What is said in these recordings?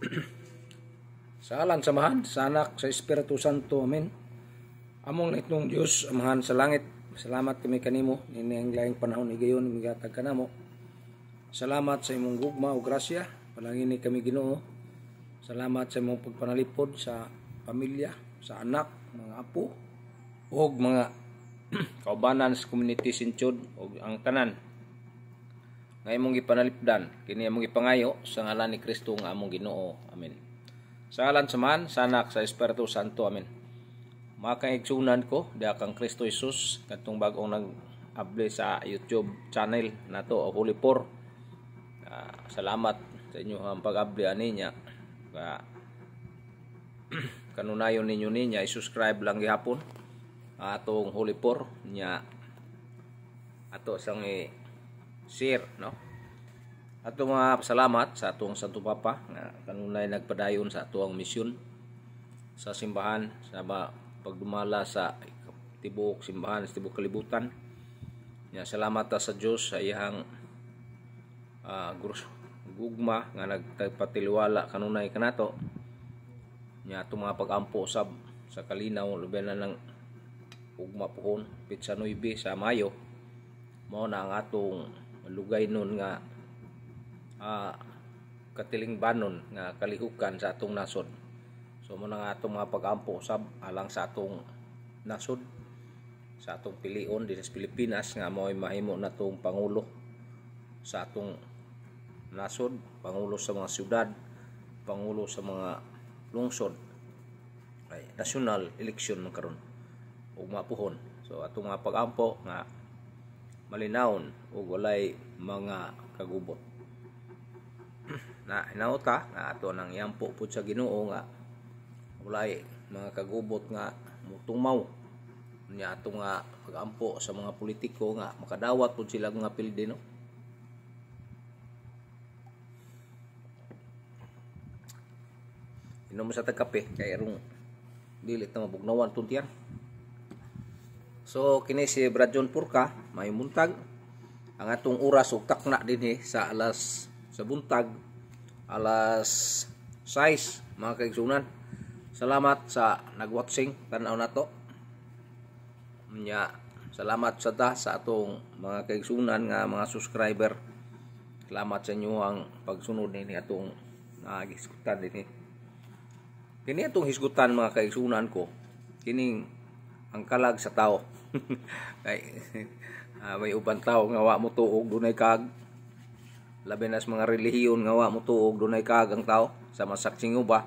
sa alang samahan, sa anak, sa Espiritu Santo, amen. Among itong Diyos, amahan sa langit, salamat kami kanimo, nining laing panahon ni gayon, migatag ka namo. Salamat sa imong gugma o grasya, palangin ni kami ginoo. Salamat sa imong pagpanalipod sa pamilya, sa anak, mga apo, o mga kaubanan sa community sinchod o ang tanan nga imong gipanalipdan kini among ipangayo sa ngalan ni Kristo nga among Ginoo amen sa ngalan sa man sa anak sa Espiritu Santo amen makaigsunan ko diha kang Kristo Jesus katong bag-ong nag able sa YouTube channel nato o Holy Four uh, salamat sa inyo ang pag-able ani niya ka kanunayon ninyo niya i-subscribe lang gihapon atong Holy Four niya ato sang i share no ato mga salamat sa atong Santo Papa na kanunay nagpadayon sa atong misyon sa simbahan sa pagdumala sa tibuok simbahan sa tibuok kalibutan nya salamat sa Dios sa iyang uh, gugma nga nagpatiliwala kanunay kanato nya ato mga pagampo usab sa kalinaw lubelan ng ugma puhon pitsa sa Mayo mao na ang atong lugay nun nga uh, ah, katilingbanon nga kalihukan sa atong nasod so mo nga atong mga pag-ampo sab alang sa atong nasod sa atong pilion din sa Pilipinas nga mo mahimo na tong pangulo sa atong nasod pangulo sa mga syudad pangulo sa mga lungsod ay national election man karon ug mapuhon so atong mga pag-ampo nga malinawon ug walay mga kagubot na hinauta na ato nang yampo po sa Ginoo nga walay mga kagubot nga mutumaw niya ato nga pagampo sa mga politiko nga makadawat po sila nga pilde no inom sa tagkape kay rung dili ta mabugnawan tuntian So kini si Brad Bradjon Purka may muntag ang atong oras ug takna dinhi eh, sa alas sa buntag alas 6 mga kaigsunan. Salamat sa nagwatching tan-aw nato. Nya salamat sa ta sa atong mga kaigsunan nga mga subscriber. Salamat sa inyo ang pagsunod ni eh, atong nagisgutan dinhi. Eh. Kini atong hisgutan mga kaigsunan ko kining ang kalag sa tao kay uh, ah, may uban tao nga wa mo tuog dunay kag labi nas mga relihiyon nga wa mo tuog dunay kag ang tao sa masaksing uba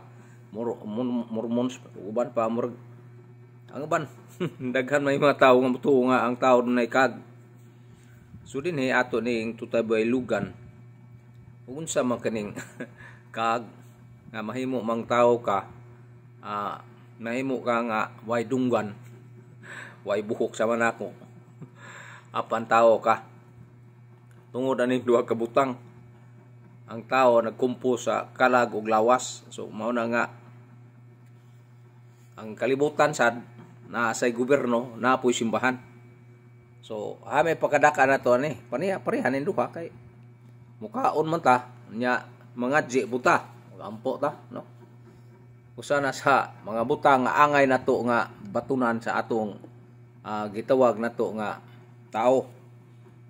mur mur mormons uban pa mur ang uban daghan may mga tao nga mutuo nga ang tao dunay kag so din he eh, ato ning tutabay lugan unsa man kaning kag nga mahimo mang tao ka uh, nahimo ka nga way dunggan Way buhok sa manako. Apan tao ka. Tungod ani duha ka butang. Ang tao nagkumpo sa kalag ug lawas. So mao na nga ang kalibutan sad na sa gobyerno na po simbahan. So, ha may pagkadaka na to ni. Paniya parihanin duha kay mukaon man ta nya mga ji buta. Ampo ta, no? usa na sa mga butang nga angay nato nga batunan sa atong uh, gitawag na to nga tao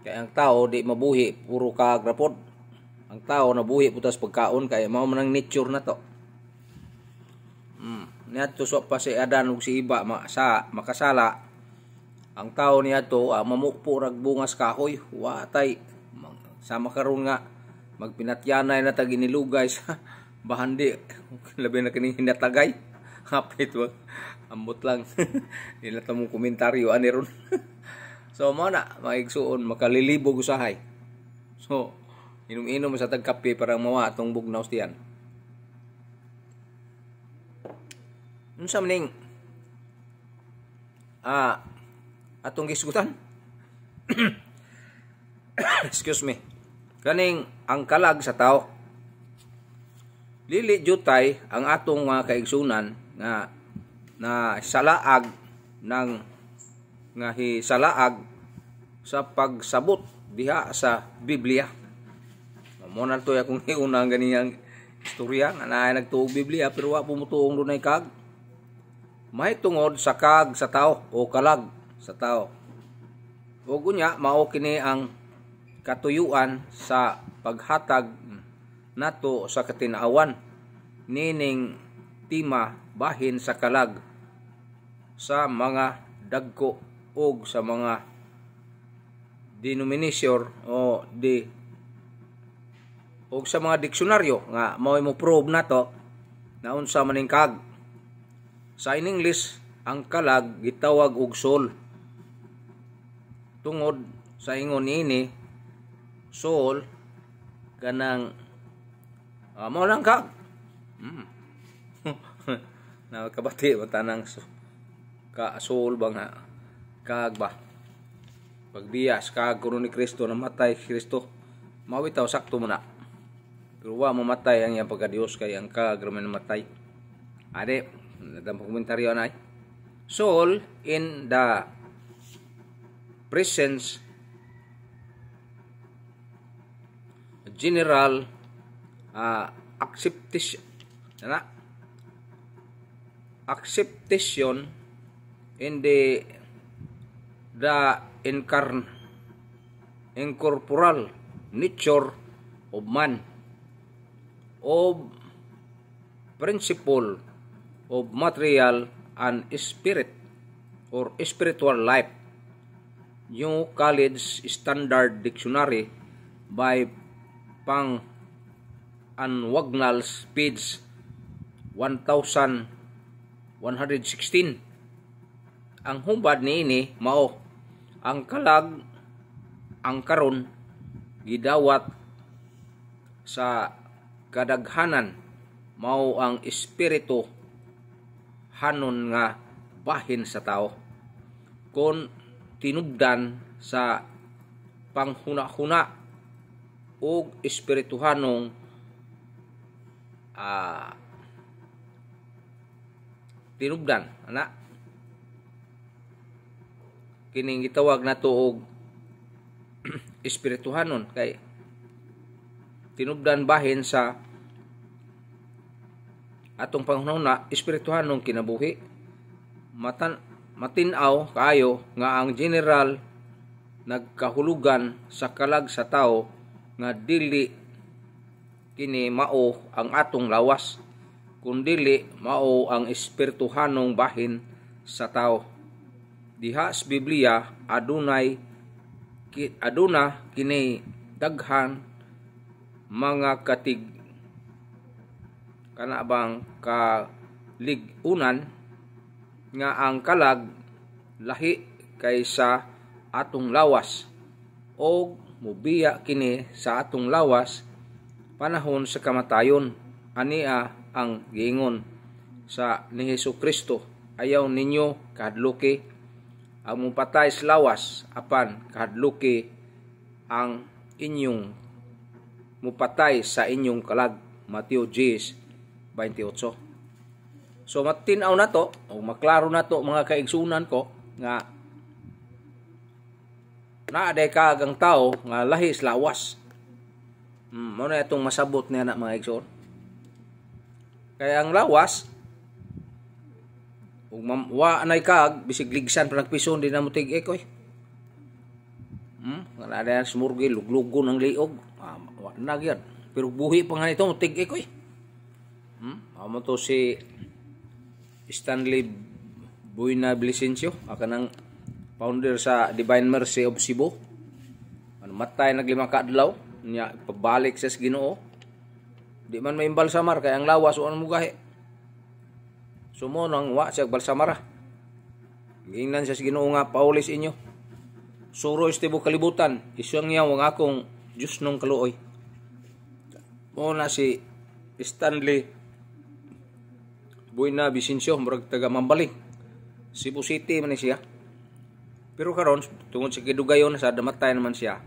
kay ang tao di mabuhi puro kag rapod ang tao nabuhi putas pagkaon kay mao man ang nature nato mm niadto so pa si Adan si Iba ma sa makasala ang tao niya to uh, ah, mamukpo rag bungas kahoy watay sama karon nga magpinatyanay na tag inilugay sa bahandi labi na kini hinatagay hapit wag ambot lang nila ta komentaryo ani ron so mo na maigsuon makalilibog usahay so inom-inom sa tagkape para mawa atong bugnaw diyan unsa maning ah atong gisgutan excuse me kaning ang kalag sa tao lili jutay ang atong mga kaigsunan nga na salaag ng nga hisalaag sa pagsabot diha sa Biblia. Mo na to akong iunang ganiyang istorya nga na nagtuog Biblia pero wa pumutuong dunay kag may tungod sa kag sa tao o kalag sa tao. O gunya mao kini ang katuyuan sa paghatag nato sa katinaawan nining tima bahin sa kalag sa mga dagko o sa mga denominator o di o sa mga diksyonaryo nga mao mo probe na to na unsa man ning kag sa in English ang kalag gitawag og soul tungod sa ingon ini soul kanang uh, ah, mao lang kag mm na kabati ba tanang so, ka soul ba nga kag ba pagbias kag kuno ni Kristo namatay Kristo mawitaw sakto mo na pero wa mamatay ang iyang Dios kay ang kag ramen namatay ade nadang komentaryo na soul in the presence general uh, ah, acceptation na acceptation in the the incarn incorporal nature of man of principle of material and spirit or spiritual life. New College Standard Dictionary by Pang Anwagnals, page 1000 116. Ang humbad niini mao ang kalag ang karon gidawat sa kadaghanan mao ang espiritu hanon nga bahin sa tao kon tinubdan sa panghuna-huna og espirituhanong uh, ah, tinubdan ana kining gitawag nato og espirituhanon kay tinubdan bahin sa atong panghuna espirituhanon kinabuhi matan matinaw kayo nga ang general nagkahulugan sa kalag sa tao nga dili kini mao ang atong lawas kundili mao ang espirituhanong bahin sa tao. Dihas Biblia adunay ki, aduna kini daghan mga katig kana bang kaligunan nga ang kalag lahi kaysa atong lawas o mubiya kini sa atong lawas panahon sa kamatayon ania ang giingon sa ni Hesus Kristo ayaw ninyo kadluki ang mupatay lawas apan kadluki ang inyong mupatay sa inyong kalag Matthew 28 So matinaw na to o maklaro na to mga kaigsunan ko nga na kag ang tao nga lahis lawas. Mm, ano itong masabot niya na mga igsoon. Kaya ang lawas, ug wa nay kag bisigligsan ligsan pa nagpison di na mo tig-ek oy. Hmm, kana na smurgi luglugon ang liog. Ah, wa na gyud. Pero buhi pa nga nito mutig tig koy. oy. Hmm, amo to si Stanley Buena Blisencio, aka nang founder sa Divine Mercy of Cebu. Ano matay naglima kadlaw niya pabalik sa Ginoo. Di man may balsamar kay ang lawas uan mo gahi. Sumo nang wa siya balsamar. Gingnan siya sa Ginoo paulis inyo. Suro is tibo kalibutan, isang niya wang akong Diyos nung kaluoy. Mo si Stanley Buena Vicencio murag taga Mambalik. Cebu City man siya. Pero karon tungod sa kidugayon sa damatay naman siya.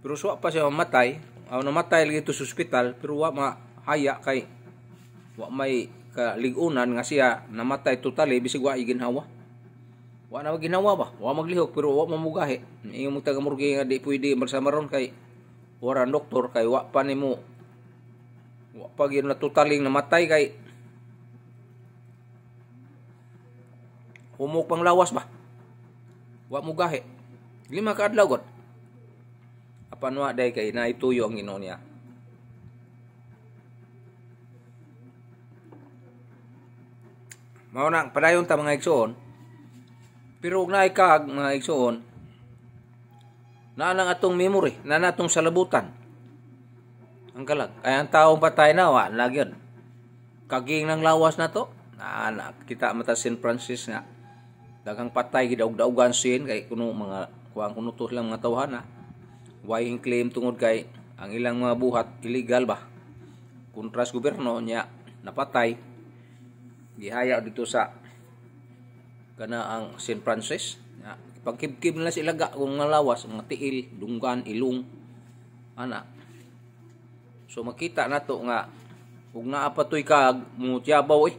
Pero suwa pa siya mamatay, aw namatay lagi ito sa hospital pero wa mahaya kay wa may kaligunan nga siya namatay totally bisig wa iginhawa wa na ginawa ba wa maglihok pero wa mamugahi ingon mo taga murgi nga di pwede bersama ron kay wala doktor kay wa pa nimo wa pa gyud na totaling namatay kay humok pang lawas ba wa mugahi lima ka adlaw god apanwa day kay na ituyo ang Ginoo niya mao na padayon ta mga igsoon pero ug naay kag mga igsoon na lang atong memory na natong salabutan ang kalag ay ang taong patay na wa na gyud kaging ng lawas na to na, na kita mata St. Francis nga dagang patay gidawg-dawgan sin kay kuno mga kuang kuno to lang mga tawhana Waying claim tungod kay ang ilang mga buhat illegal ba? Kontras gobyerno niya napatay gihaya dito sa kana ang San Francis na pagkibkib nila sila ga kung nalawas mga tiil dunggan ilong ana so makita nato nga ug naa patoy kag mutyabaw eh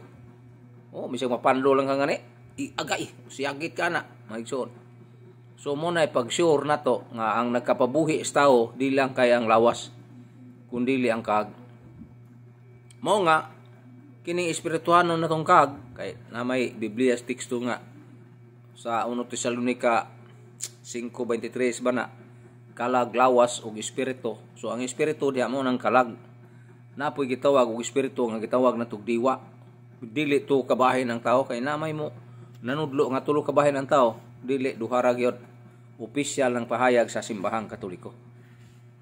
oh misang mapanlo lang ka ngani iagay eh. siagit ka na maigsoon So mo na ipagsure na to nga ang nagkapabuhi sa tao di lang kay ang lawas kundi li ang kag. Mo nga kining espirituhanon tong kag kay na may Biblia texto nga sa 1 Tesalonica 5:23 ba na kalag lawas og espiritu. So ang espiritu diha mo nang kalag napoy gitawag og espiritu nga gitawag na tugdiwa. Dili to kabahin ang tao kay namay mo nanudlo nga tulo kabahin ang tao dili duha ra gyud opisyal ng pahayag sa simbahang katoliko.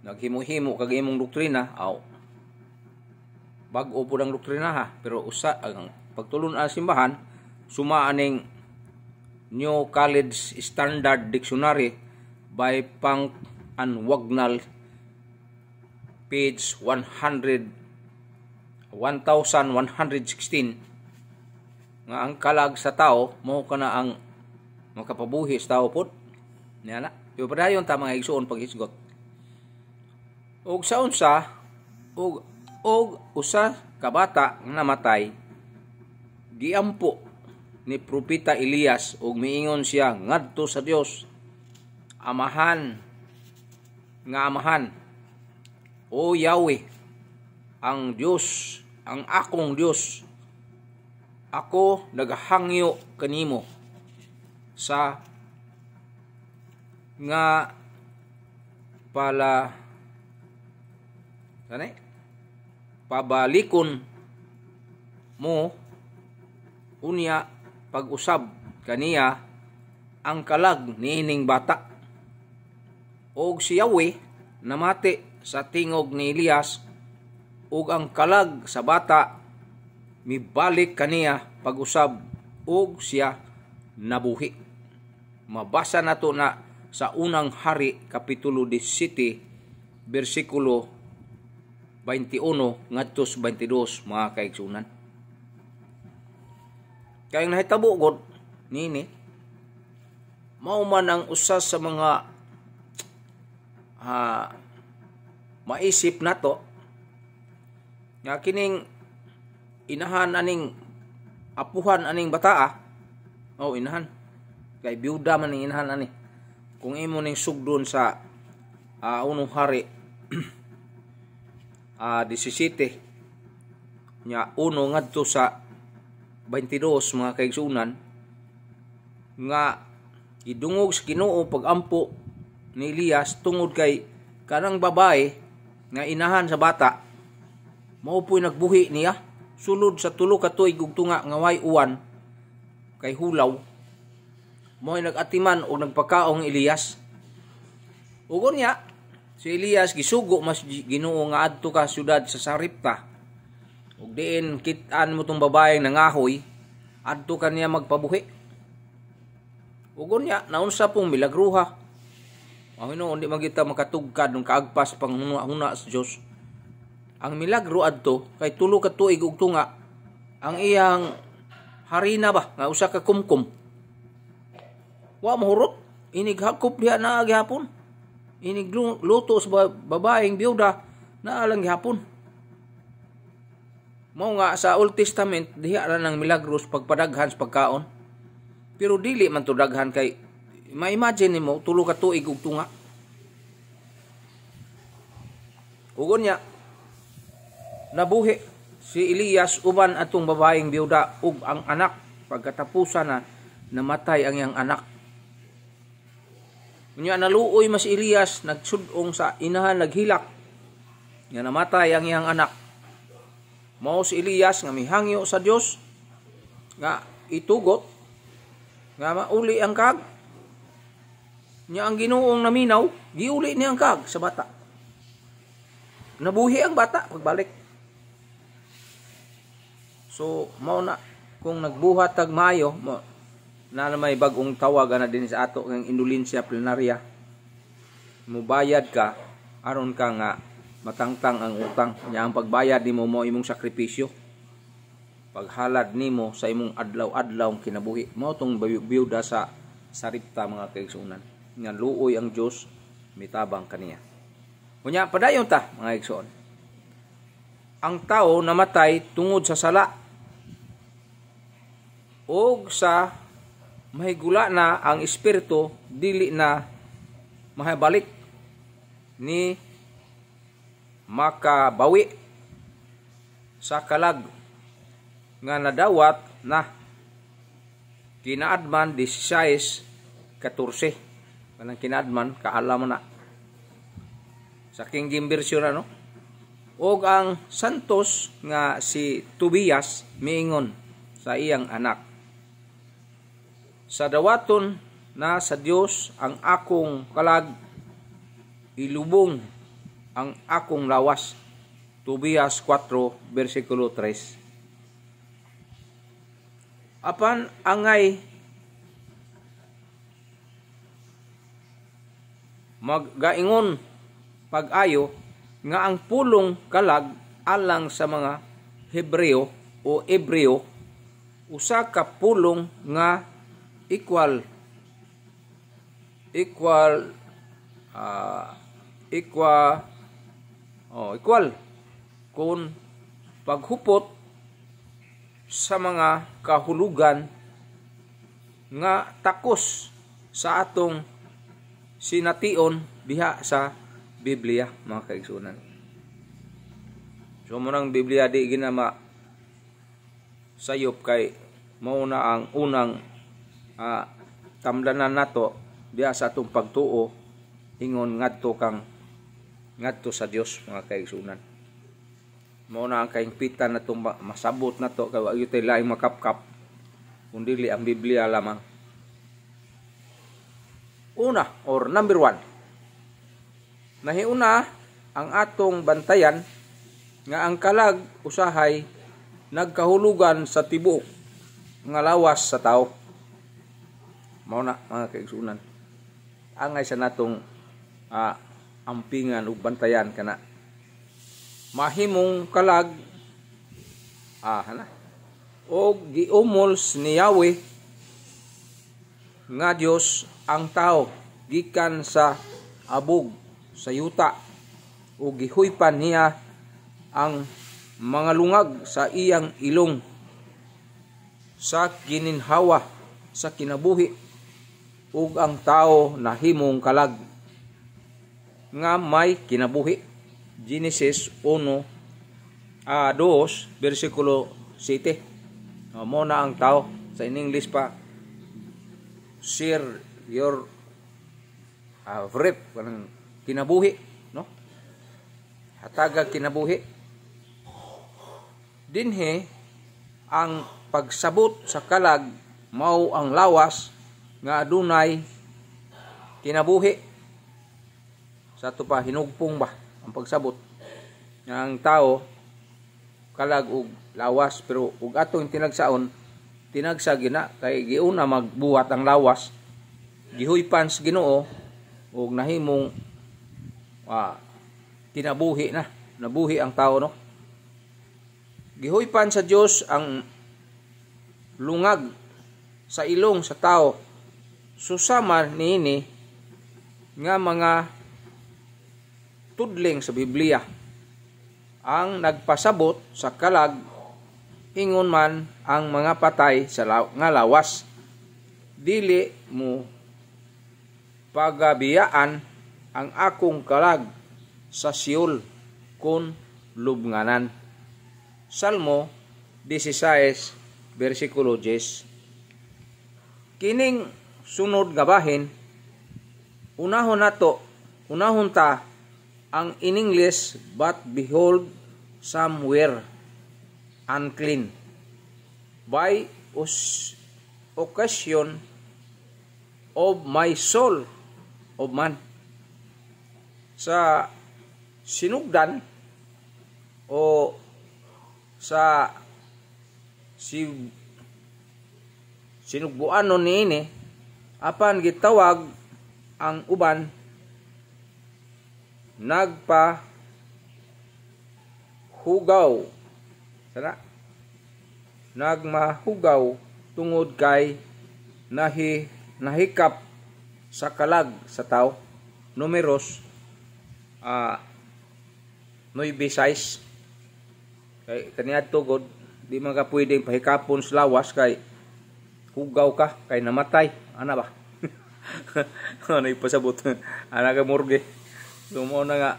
Naghimo-himo kag imong doktrina, aw. Bag-o pud ang doktrina ha, pero usa ang pagtulon sa simbahan sumaaning New College Standard Dictionary by Pang and Wagnall page 100 1116 nga ang kalag sa tao mo kana ang makapabuhi sa tao pod niya na. Yung padayon ta mga igsuon pag isgot. Og sa unsa og og usa ka bata nga namatay giampo ni propeta Elias og miingon siya ngadto sa Dios amahan nga amahan o Yahweh ang Dios ang akong Dios ako naghangyo kanimo sa nga pala ano pabalikon mo unya pag-usab kaniya ang kalag niining bata og si Yahweh namati sa tingog ni Elias ug ang kalag sa bata mibalik kaniya pag-usab ug siya nabuhi mabasa nato na sa unang hari kapitulo 17 bersikulo 21 ngatos 22 mga kaigsunan. Kay nahitabo gud nini mao man ang usa sa mga uh, maisip nato nga kining inahan aning apuhan aning bataa oh inahan kay biuda man ang inahan ani kung imo ning sugdon sa uh, unong hari uh, ah, 17 nya uno ngadto sa 22 mga kaigsunan nga gidungog sa Ginoo pagampo ni Elias tungod kay kanang babae nga inahan sa bata mao puy nagbuhi niya sulod sa tulo ka tuig ug nga way uwan kay hulaw mo'y nagatiman o nagpakaong Elias. Ugon niya, si Elias gisugo mas ginoo nga adto ka syudad sa Saripta. Ug diin kitaan mo tong babaeng nangahoy adto kaniya magpabuhi. Ugon niya naunsa pong milagruha. Ang Hinoon di magita makatugkad ng kaagpas panghuna-huna sa Dios. Ang milagro adto kay tulo ka tuig ug tunga ang iyang harina ba nga usa ka kumkum Wa mahurot. Inighakop diha na gihapon. Inigluto sa babaeng biuda na alang gihapon. Mao nga sa Old Testament diha ra nang milagros pagpadaghan sa pagkaon. Pero dili man to daghan kay ma-imagine nimo tulo ka tuig og tunga. Ugon niya nabuhi si Elias uban atong babaeng biuda ug ang anak pagkatapusan na namatay ang iyang anak Unya naluoy mas Elias nagsudong sa inahan naghilak nga namatay ang iyang anak. Mao si Elias nga mihangyo sa Dios nga itugot nga mauli ang kag niya ang Ginoong naminaw giuli niya ang kag sa bata. Nabuhi ang bata pagbalik. So mao na kung nagbuhat tag Mayo, na may bagong tawag na din sa ato ng indulensya plenarya mubayad ka aron ka nga matangtang ang utang nya ang pagbayad nimo mo imong sakripisyo paghalad nimo sa imong adlaw-adlaw kinabuhi mo tong biyuda sa saripta mga kaigsuonan nga luoy ang Dios mitabang kaniya unya padayon ta mga igsoon ang tao namatay tungod sa sala og sa mahigula na ang espiritu dili na mahabalik ni makabawi sa kalag nga nadawat na kinaadman 16 14 kanang kinaadman kaalam na sa King James version ano og ang santos nga si Tobias miingon sa iyang anak sa dawaton na sa Dios ang akong kalag ilubong ang akong lawas Tobias 4 bersikulo 3 Apan angay magaingon pag-ayo nga ang pulong kalag alang sa mga Hebreo o Ebreo usa ka pulong nga equal equal uh, equal oh, equal kung paghupot sa mga kahulugan nga takos sa atong sination diha sa Biblia mga kaigsoonan So mo Biblia di ginama sayop kay mao na ang unang uh, tamlanan nato diha sa atong pagtuo ingon ngadto kang ngadto sa Dios mga kaigsunan mao na ang kaingpitan na masabot nato to kay wag tayo laing makapkap kundi ang Biblia lamang una or number one nahiuna ang atong bantayan nga ang kalag usahay nagkahulugan sa tibuok nga lawas sa tao mao na mga kaigsunan angay sa natong uh, ampingan ug bantayan kana mahimong kalag ah na og giumol ni Yahweh nga Dios ang tao gikan sa abog sa yuta ug gihuypan niya ang mga lungag sa iyang ilong sa gininhawa sa kinabuhi ug ang tao nahimong kalag nga may kinabuhi. Genesis 1 a 2 bersikulo 7. O, mo na ang tao sa in English pa share your uh, vrip kinabuhi no hataga kinabuhi dinhi ang pagsabot sa kalag mao ang lawas nga adunay kinabuhi sa ato pa hinugpong ba ang pagsabot ang tao kalag og lawas pero ug atong tinagsaon tinagsa gina kay giuna magbuhat ang lawas gihuypan sa Ginoo ug nahimong ah, kinabuhi na nabuhi ang tao no gihuypan sa Dios ang lungag sa ilong sa tao susama niini nga mga tudling sa Biblia ang nagpasabot sa kalag ingon man ang mga patay sa law, nga lawas dili mo pagabiyaan ang akong kalag sa siol kun lubnganan Salmo 16 versikulo 10 Kining sunod nga bahin unahon nato unahon ta ang in English but behold somewhere unclean by us occasion of my soul of man sa sinugdan o sa si sinugbuan ni ini apan gitawag ang uban nagpa hugaw sana nagmahugaw tungod kay nahi nahikap sa kalag sa tao numeros uh, ah, noibe size kay kaniadto god di man pwedeng pahikapon sa lawas kay hugaw ka kay namatay ana ba ano ipasabot ana ka murge lumo na nga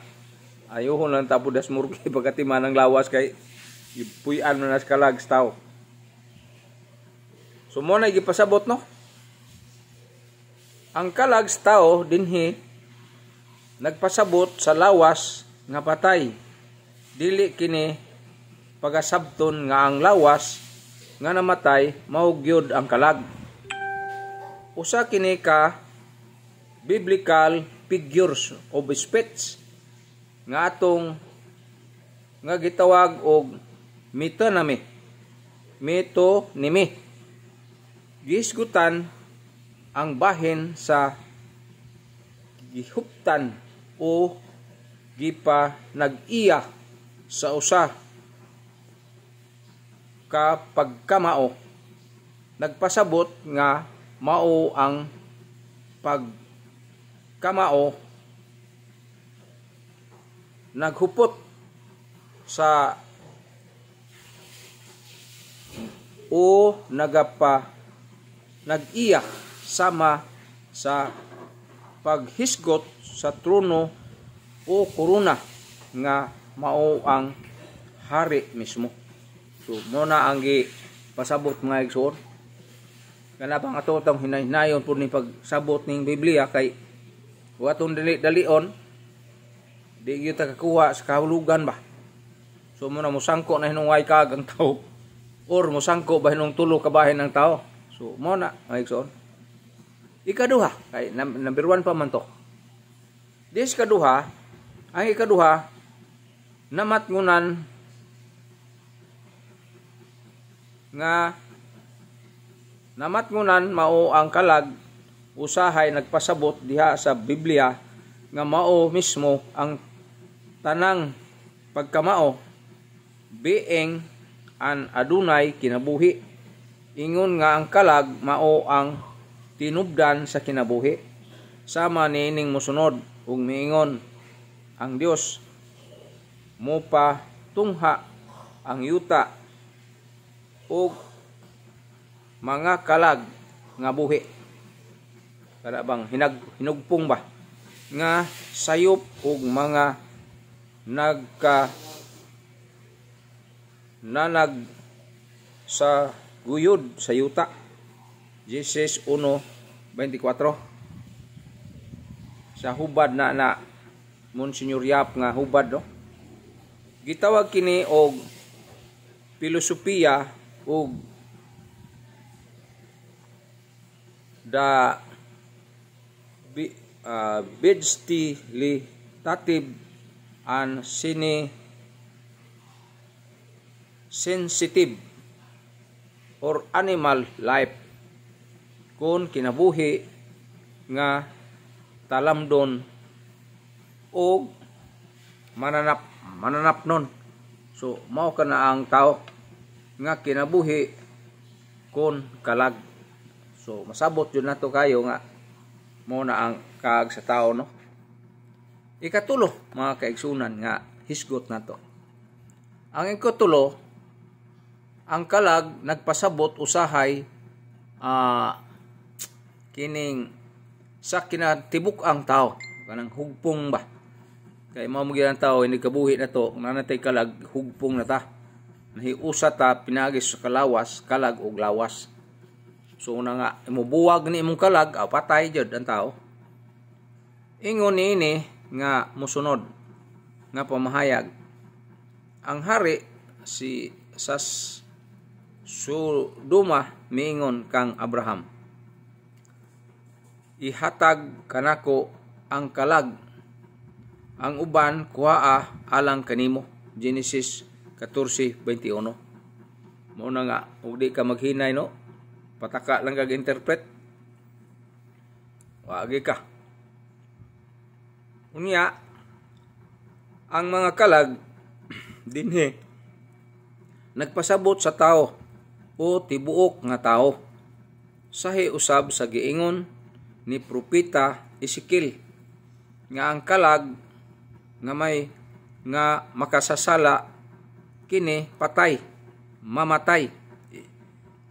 ayuhon lang tapo das murge pagati manang lawas kay ipuyan na nas kalag staw sumo na gipasabot no ang kalag staw dinhi nagpasabot sa lawas nga patay dili kini pagasabton nga ang lawas nga namatay mao ang kalag. Usa kini ka biblical figures of speech nga atong nga gitawag og metonemy. Metonemy. Gisgutan ang bahin sa gihuptan o gipa nag-iya sa usa ka pagkamao nagpasabot nga mao ang pagkamao naghupot sa o nagapa nagiya sama sa paghisgot sa trono o korona nga mao ang hari mismo So, muna ang gi pasabot mga igsoon. Kanapang ato hinay-hinayon po ni pagsabot ning Biblia kay wa tong dali-dalion di gyud ta kakuha sa kahulugan ba. So, muna sangko na hinungay ka ang tao or mo sangko ba hinung tulo ka bahin ang tao. So, muna mga igsoon. Ikaduha, kay number one pa man to. This kaduha, ang ikaduha, namatngunan nga namatngunan mao ang kalag usahay nagpasabot diha sa Biblia nga mao mismo ang tanang pagkamao being an adunay kinabuhi ingon nga ang kalag mao ang tinubdan sa kinabuhi sama niining mosunod ug miingon ang Dios mo tungha ang yuta og mga kalag nga buhi. Kana bang hinag hinugpong ba nga sayop og mga nagka nanag sa guyod sa yuta. Jesus 1:24 sa hubad na na Monsignor Yap nga hubad no. Gitawag kini og filosofiya ug the uh, tatib and sine sensitive or animal life kung kinabuhi nga talamdon o mananap mananap nun. So, mao ka na ang tao nga kinabuhi kon kalag. So masabot jud nato kayo nga mo na ang kag sa tao no. Ikatulo mga kaigsunan nga hisgot nato. Ang ikatulo ang kalag nagpasabot usahay uh, kining sa kinatibuk ang tao kanang hugpong ba kay mao mo gyud ang tao ini eh, kabuhi na to nanatay kalag hugpong na ta nahiusa ta pinagis sa kalawas kalag og lawas so una nga imubuwag ni imong kalag aw patay jud ang tao ingon ni ini nga musunod nga pamahayag ang hari si Sas Sudoma miingon kang Abraham ihatag kanako ang kalag ang uban kuhaa alang kanimo Genesis 14:21. Mo na nga ug di ka maghinay no. Pataka lang kag interpret. Wagi ka. Unya ang mga kalag dinhi nagpasabot sa tao o tibuok nga tao sahi usab sa giingon ni propeta Ezekiel nga ang kalag nga may nga makasasala kini patay, mamatay.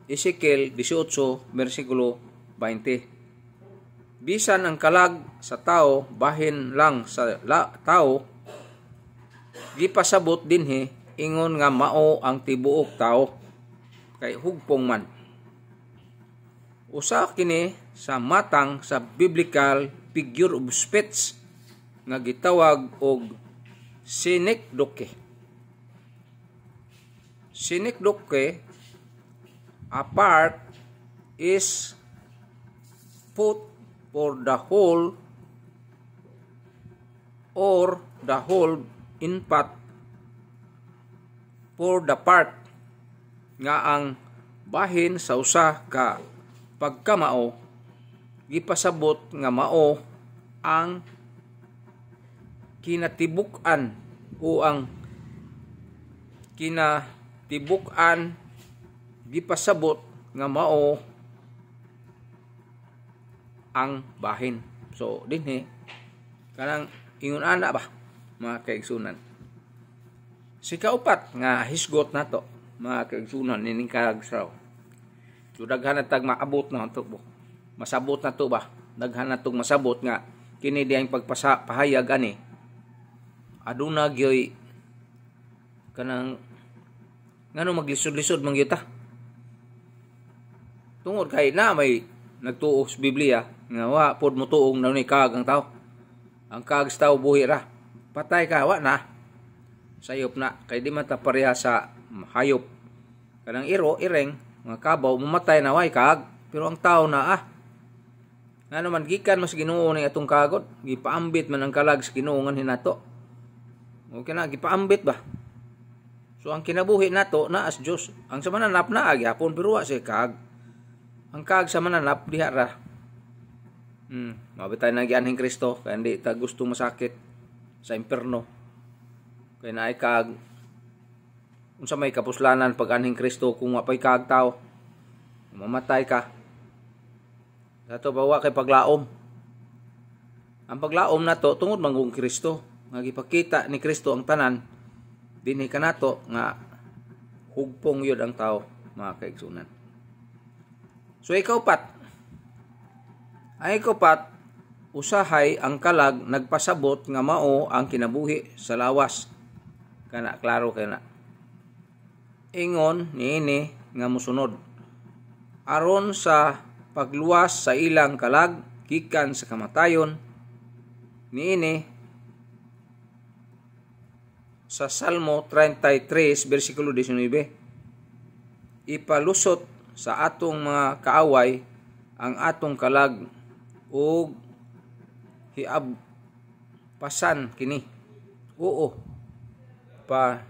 Ezekiel 18, versikulo 20. Bisan ang kalag sa tao, bahin lang sa la, tao, gipasabot he, ingon nga mao ang tibuok tao kay hugpong man. Usa kini sa matang sa biblical figure of speech nga gitawag og sinikdoke sinikdukke, a part is put for the whole or the whole in part for the part nga ang bahin sa usa ka pagkamao gipasabot nga mao ang kinatibuk-an o ang kina tibukan an gipasabot nga mao ang bahin. So dinhi kanang ingon ana ba mga kaigsunan. Si kaupat nga hisgot nato mga kaigsunan nining kagsaw. So daghan na tag maabot na to bo. Masabot na to ba? Daghan na tog masabot nga kini diyang pagpasa pahayag ani. Aduna gyoy kanang Nganong maglisod-lisod man gyud Tungod kay na may nagtuo sa Biblia nga wa pod mo tuong na ni kag ang tao. Ang kag sa tao buhi ra. Patay ka wa na. Sayop na kay di man ta pareha sa hayop. Kanang iro, ireng, mga kabaw mamatay na way kag pero ang tao na ah nga man gikan mas Ginoo ni atong kagot gipaambit man ang kalag sa Ginoo nga hinato okay na gipaambit ba So ang kinabuhi nato na as Dios. Ang sa mananap na agyapon pero wa si kag. Ang kag sa mananap diha ra. Hmm, mabitay na gianhing Kristo kay hindi ta gusto masakit sa impierno. Kay naay kag unsa may kapuslanan pag anhing Kristo kung wa pay kag tao. Mamatay ka. Dato bawa kay paglaom. Ang paglaom nato tungod manggung Kristo nga gipakita ni Kristo ang tanan dinhi kanato nga hugpong yun ang tao mga kaigsunan so ikaw pat ang ikaw pat usahay ang kalag nagpasabot nga mao ang kinabuhi sa lawas kana klaro kana ingon niini nga musunod aron sa pagluwas sa ilang kalag gikan sa kamatayon niini sa Salmo 33 versikulo 19. Ipalusot sa atong mga kaaway ang atong kalag o hiab pasan kini. Oo. Pa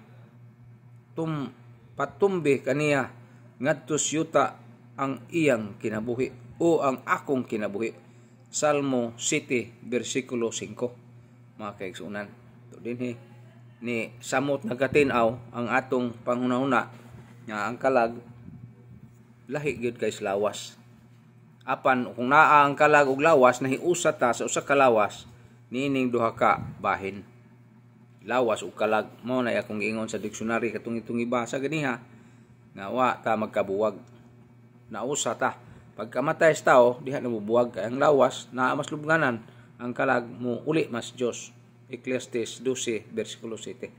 tum patumbi kaniya ngadto yuta ang iyang kinabuhi o ang akong kinabuhi. Salmo 7 versikulo 5 mga kaigsunan. Ito din eh ni samot nagatinaw ang atong panghunahuna nga ang kalag lahi gyud kay lawas apan kung naa ang kalag og lawas na nahiusa ta sa usa ka lawas niining duha ka bahin lawas ug kalag mao na akong ingon sa dictionary katong itong ibasa gani ha. nga wa ta magkabuwag nausa ta pagkamatay sa tao diha nabubuwag kay ang lawas na mas lubnganan ang kalag mo uli mas Dios Ecclesiastes 12 versikulo 7.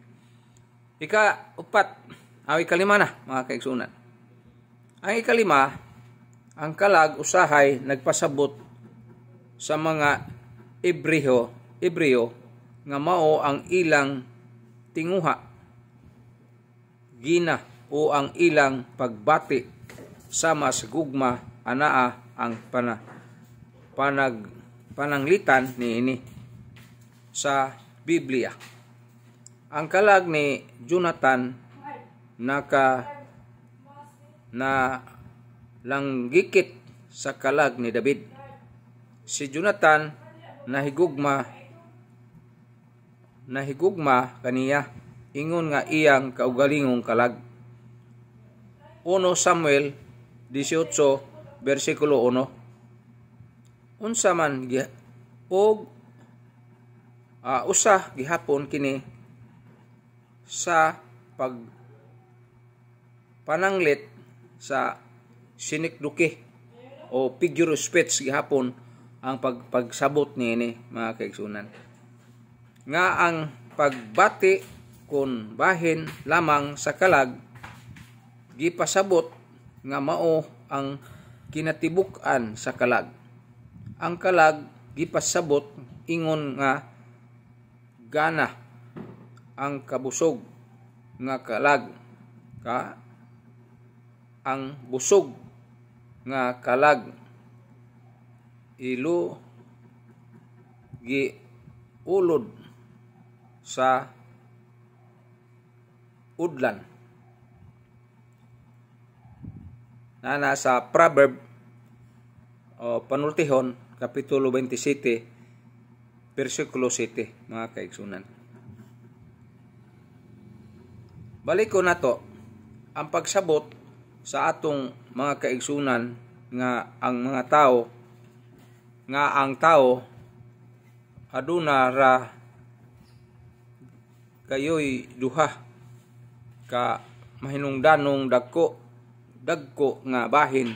Ika-upat, aw ikalima na mga kaigsunan. Ang ikalima, ang kalag usahay nagpasabot sa mga Ebreho, Ebreo nga mao ang ilang tinguha gina o ang ilang pagbati sa sa gugma anaa ang pana, panag pananglitan ni ini sa Biblia. Ang kalag ni Jonathan naka na langgikit sa kalag ni David. Si Jonathan nahigugma nahigugma kaniya ingon nga iyang kaugalingong kalag. 1 Samuel 18 bersikulo 1 Unsa man og uh, usa gihapon kini sa pag pananglit sa sinikduki o figure speech gihapon ang pag pagsabot niini mga kaigsunan nga ang pagbati kun bahin lamang sa kalag gipasabot nga mao ang kinatibuk-an sa kalag ang kalag gipasabot ingon nga gana ang kabusog nga kalag ka ang busog nga kalag ilo gi ulod sa udlan na nasa proverb o panultihon kapitulo 27 Versikulo 7, mga kaigsunan. Balik ko na to, ang pagsabot sa atong mga kaigsunan nga ang mga tao nga ang tao aduna ra kayo'y duha ka mahinungdanong dagko dagko nga bahin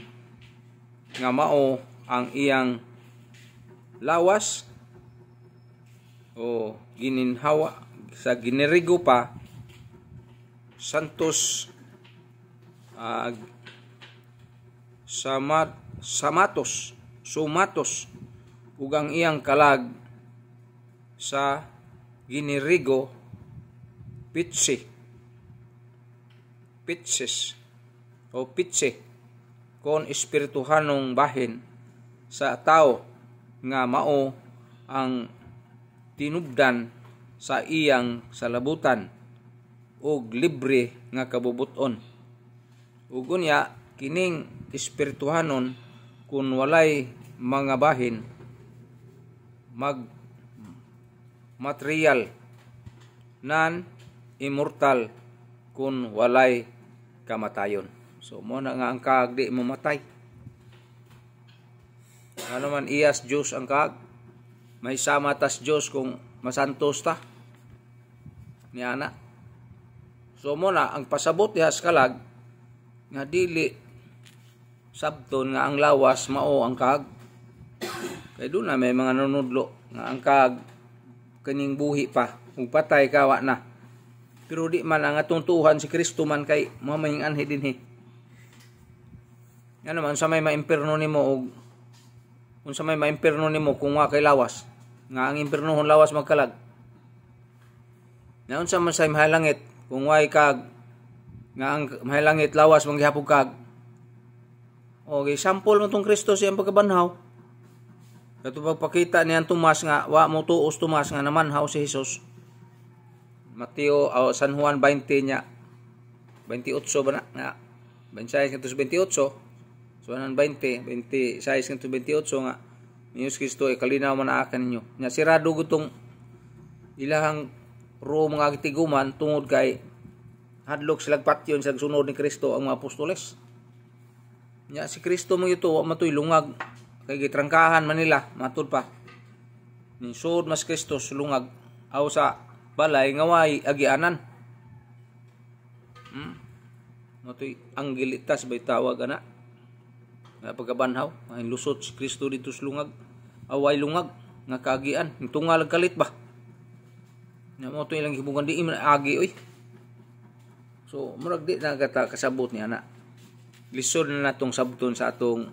nga mao ang iyang lawas o gininhawa sa ginerigo pa Santos uh, Samat Samatos Sumatos ugang iyang kalag sa ginerigo Pitsi Pitsis o Pitsi kon espirituhanong bahin sa tao nga mao ang tinubdan sa iyang salabutan ug libre nga kabubuton. Ug ya kining espirituhanon kun walay mga bahin mag material nan immortal kun walay kamatayon. So mo na nga ang kaag di mamatay. Ano man iyas Dios ang kag may sama tas Diyos kung masantos ta. Ni ana. So mo na ang pasabot ni Haskalag nga dili sabton nga ang lawas mao ang kag. Kay doon na may mga nanudlo nga ang kag kaning buhi pa ug patay kawa na. Pero di man ang atong si Kristo man kay mamaying anhi dinhi. Ano man sa may maimperno nimo og unsa may maimperno nimo kung wa kay lawas nga ang impiernohon lawas magkalag. Naon sa masay mahilangit kung way kag nga ang mahilangit lawas manggihapog kag. Okay, sample ng tong Kristo siyang pagkabanhaw. Kato pagpakita ang Tomas nga wa mo tuos Tomas nga naman namanhaw si Hesus. Mateo o oh, San Juan 20 niya 28 ba na nga 26 28 So, 20, 26 28 nga ni Kristo ikalinaw eh, man akan ninyo nya sirado gutong ilahang ro mga gitiguman tungod kay hadlok sila patyon sa sunod ni Kristo ang mga apostoles nya si Kristo mo ito wa matoy lungag kay gitrangkahan man nila matud pa ni mas Kristo sulungag aw sa balay ngaway agianan hmm? Matoy gilitas bay tawag ana. Nga pagkabanhaw, ang lusot si Kristo dito slungag away lungag nga kaagian tungal kalit ba na mo to ilang gibungan di agi oy so murag di na gata kasabot ni ana lisod na natong sabton sa atong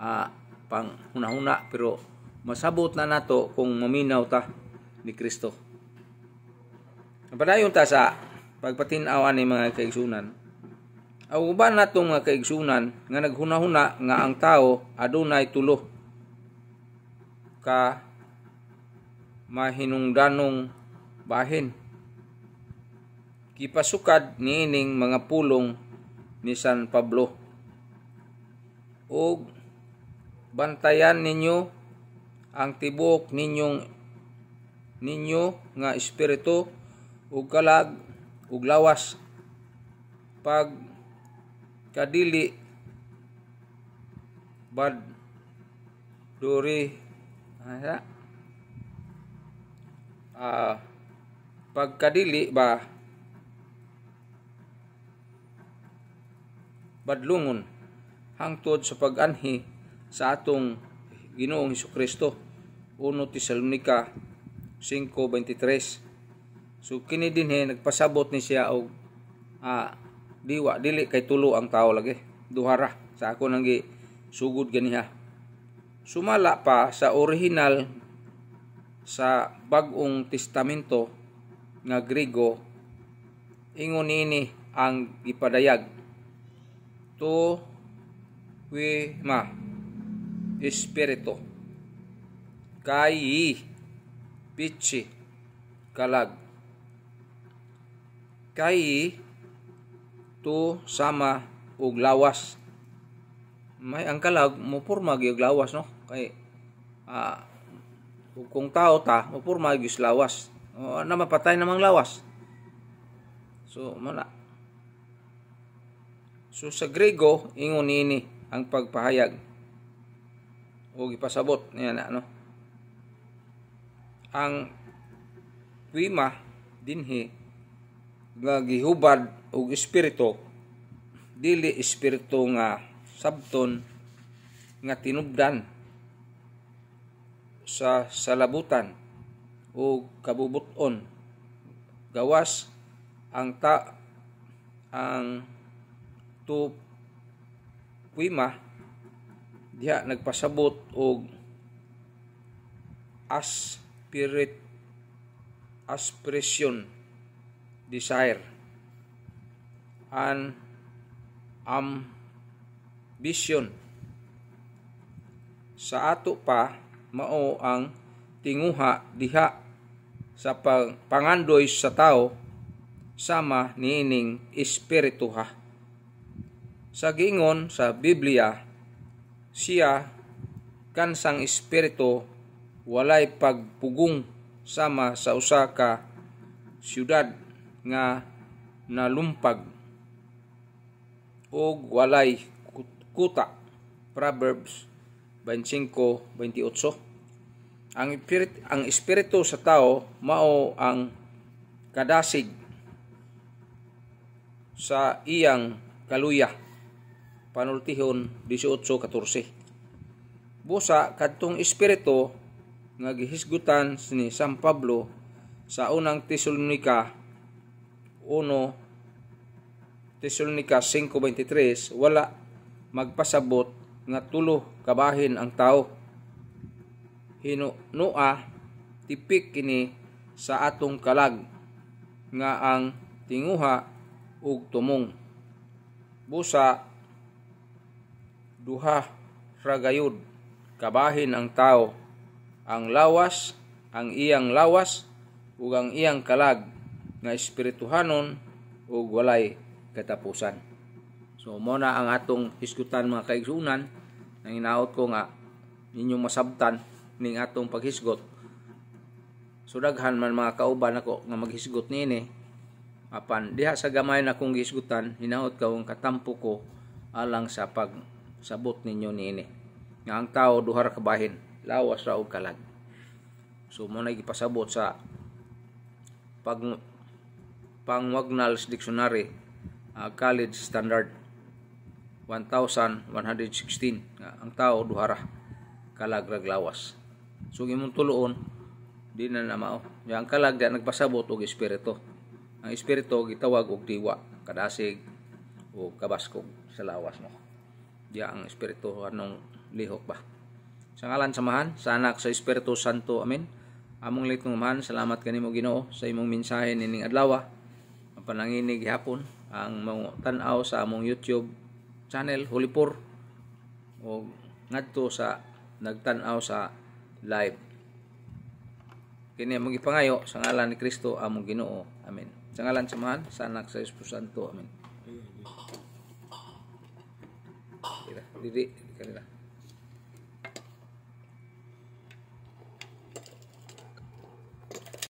uh, ah, pang hunahuna pero masabot na nato kung maminaw ta ni Kristo padayon ta sa pagpatinaw ani mga kaigsunan aw uban natong mga kaigsunan nga naghunahuna nga ang tao adunay tulo ka mahinungdanong bahin. Kipasukad niining mga pulong ni San Pablo. O bantayan ninyo ang tibok ninyong ninyo nga espiritu ug kalag ug lawas pag kadili bad duri Ah. Uh, pagkadili ba badlungon hangtod sa pag-anhi sa atong Ginoong Hesus Kristo 1 Tesalonica 5:23 So kini dinhi nagpasabot ni siya og uh, diwa dili kay tulo ang tao lagi duha ra sa ako nang gi sugod ganiha sumala pa sa orihinal sa Bagong Testamento nga Grigo ingon ini ang ipadayag to we ma espirito kay pitsi kalag kay to sama ug lawas may ang kalag mo porma gyud lawas no kay ah, kung tao ta mapurma gyus lawas o na ano, mapatay namang lawas so mala so sa Grego ingon ini ang pagpahayag o gipasabot niya na ano ang wima dinhi nga gihubad og espiritu dili espiritu nga sabton nga tinubdan sa salabutan o kabubuton gawas ang ta ang tu kuima diha nagpasabot og aspirit aspiration desire an ambition sa ato pa mao ang tinguha diha sa pangandoy sa tao sama niining espirituha. Sa gingon sa Biblia, siya kansang espiritu walay pagpugong sama sa usa ka siyudad nga nalumpag o walay kuta. Proverbs 25, 28. Ang, spirit, ang espiritu sa tao mao ang kadasig sa iyang kaluya. Panultihon 18:14. Busa kadtong espiritu nga gihisgutan ni San Pablo sa unang Tesalonika 1 Tesalonika 5:23 wala magpasabot nga tulo kabahin ang tao. Hinunua tipik kini sa atong kalag nga ang tinguha ug tumong. Busa duha ra kabahin ang tao ang lawas ang iyang lawas ug ang iyang kalag nga espirituhanon ug walay katapusan. So mo na ang atong hisgutan mga kaigsunan nang inaot ko nga ninyong masabtan ning atong paghisgot. So daghan man mga kauban ako nga maghisgot nini apan diha sa gamay na kong gisgutan hinaot ko ang katampo ko alang sa pag sabot ninyo nini. Nga ang tao duhar ka bahin, lawas ra og kalag. So mo na gipasabot sa pag pangwagnals dictionary uh, college standard 1,116 nga ang tao duharah ra kalagrag lawas. So imong tuloon di na namao Ya ang kalag nagpasabot og espiritu. Ang espiritu gitawag og diwa, kadasig o kabaskog sa lawas No? ya ang espiritu anong lihok ba? Sa ngalan samahan, sa anak sa Espiritu Santo. Amen. Among litong man, salamat kanimo Ginoo sa imong mensahe nining adlaw. Mapananginig hapon ang mga tan-aw sa among YouTube channel Hulipur o ngadto sa nagtanaw sa live kini mong ipangayo sa ngalan ni Kristo among Ginoo amen sa ngalan sa Mahan sa anak sa Espiritu Santo amen dili kanila